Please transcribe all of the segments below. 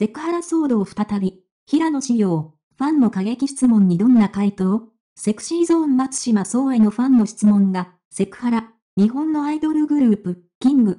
セクハラ騒動再び、平野紫耀、ファンの過激質問にどんな回答セクシーゾーン松島総へのファンの質問が、セクハラ、日本のアイドルグループ、キング、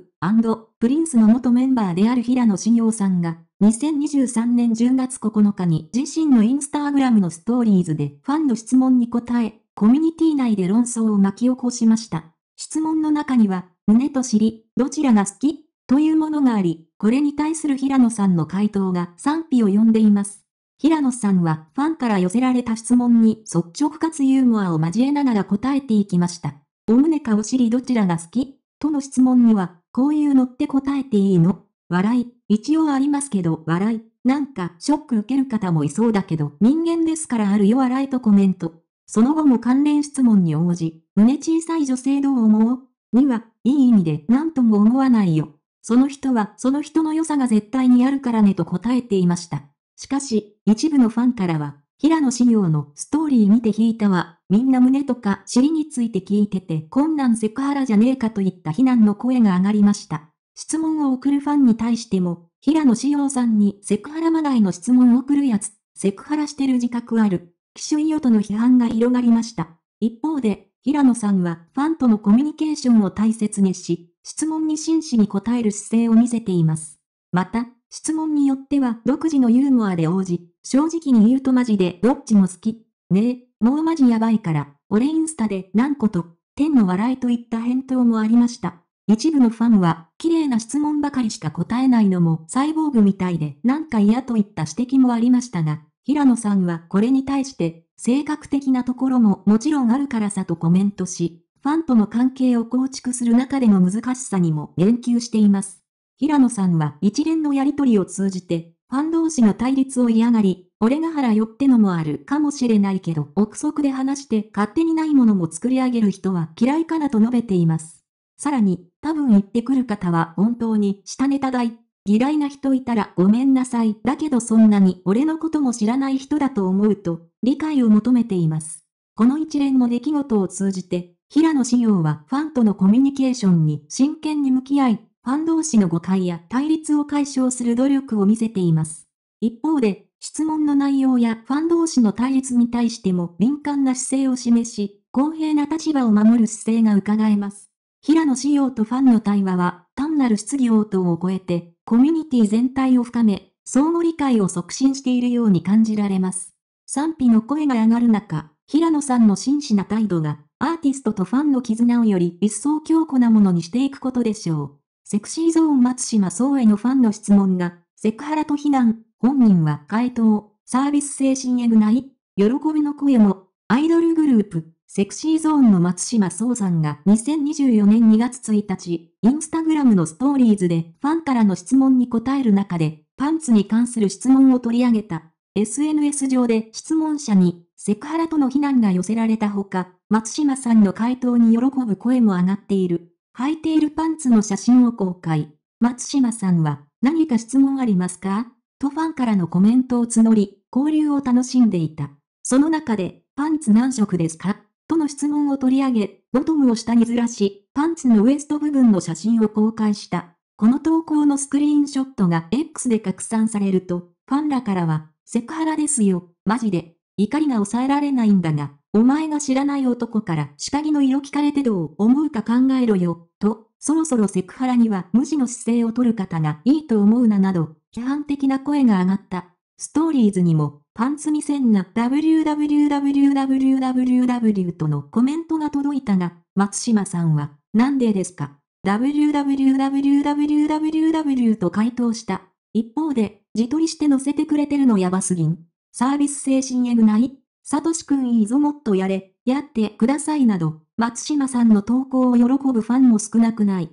プリンスの元メンバーである平野紫耀さんが、2023年10月9日に自身のインスタグラムのストーリーズでファンの質問に答え、コミュニティ内で論争を巻き起こしました。質問の中には、胸と尻、どちらが好きというものがあり、これに対する平野さんの回答が賛否を呼んでいます。平野さんはファンから寄せられた質問に率直かつユーモアを交えながら答えていきました。お胸かお尻どちらが好きとの質問には、こういうのって答えていいの笑い、一応ありますけど笑い、なんかショック受ける方もいそうだけど人間ですからあるよ笑いとコメント。その後も関連質問に応じ、胸小さい女性どう思うには、いい意味で何とも思わないよ。その人はその人の良さが絶対にあるからねと答えていました。しかし、一部のファンからは、平野紫耀のストーリー見て引いたわ、みんな胸とか尻について聞いてて、こんなんセクハラじゃねえかといった非難の声が上がりました。質問を送るファンに対しても、平野紫耀さんにセクハラまがいの質問を送るやつ、セクハラしてる自覚ある、奇襲よとの批判が広がりました。一方で、平野さんはファンとのコミュニケーションを大切にし、質問に真摯に答える姿勢を見せています。また、質問によっては独自のユーモアで応じ、正直に言うとマジでどっちも好き。ねえ、もうマジやばいから、俺インスタで何個と、天の笑いといった返答もありました。一部のファンは、綺麗な質問ばかりしか答えないのもサイボーグみたいで、なんか嫌といった指摘もありましたが、平野さんはこれに対して、性格的なところももちろんあるからさとコメントし、ファンとの関係を構築する中での難しさにも言及しています。平野さんは一連のやりとりを通じて、ファン同士が対立を嫌がり、俺が腹寄ってのもあるかもしれないけど、憶測で話して勝手にないものも作り上げる人は嫌いかなと述べています。さらに、多分言ってくる方は本当に下ネタ大、嫌いな人いたらごめんなさい。だけどそんなに俺のことも知らない人だと思うと、理解を求めています。この一連の出来事を通じて、平野紫耀はファンとのコミュニケーションに真剣に向き合い、ファン同士の誤解や対立を解消する努力を見せています。一方で、質問の内容やファン同士の対立に対しても敏感な姿勢を示し、公平な立場を守る姿勢が伺えます。平野紫耀とファンの対話は、単なる質疑応答を超えて、コミュニティ全体を深め、相互理解を促進しているように感じられます。賛否の声が上がる中、平野さんの真摯な態度がアーティストとファンの絆をより一層強固なものにしていくことでしょう。セクシーゾーン松島総へのファンの質問が、セクハラと非難、本人は回答、サービス精神えぐない、喜びの声も、アイドルグループ、セクシーゾーンの松島総さんが2024年2月1日、インスタグラムのストーリーズでファンからの質問に答える中で、パンツに関する質問を取り上げた。SNS 上で質問者に、セクハラとの非難が寄せられたほか、松島さんの回答に喜ぶ声も上がっている。履いているパンツの写真を公開。松島さんは、何か質問ありますかとファンからのコメントを募り、交流を楽しんでいた。その中で、パンツ何色ですかとの質問を取り上げ、ボトムを下にずらし、パンツのウエスト部分の写真を公開した。この投稿のスクリーンショットが X で拡散されると、ファンらからは、セクハラですよ、マジで、怒りが抑えられないんだが、お前が知らない男から下着の色聞かれてどう思うか考えろよ、と、そろそろセクハラには無視の姿勢を取る方がいいと思うななど、批判的な声が上がった。ストーリーズにも、パンツ見せんな www.www とのコメントが届いたが、松島さんは、なんでですか ?www.www と回答した。一方で、自撮りして載せてくれてるのやばすぎん。サービス精神えぐない、サトシくんいいぞもっとやれ、やってくださいなど、松島さんの投稿を喜ぶファンも少なくない。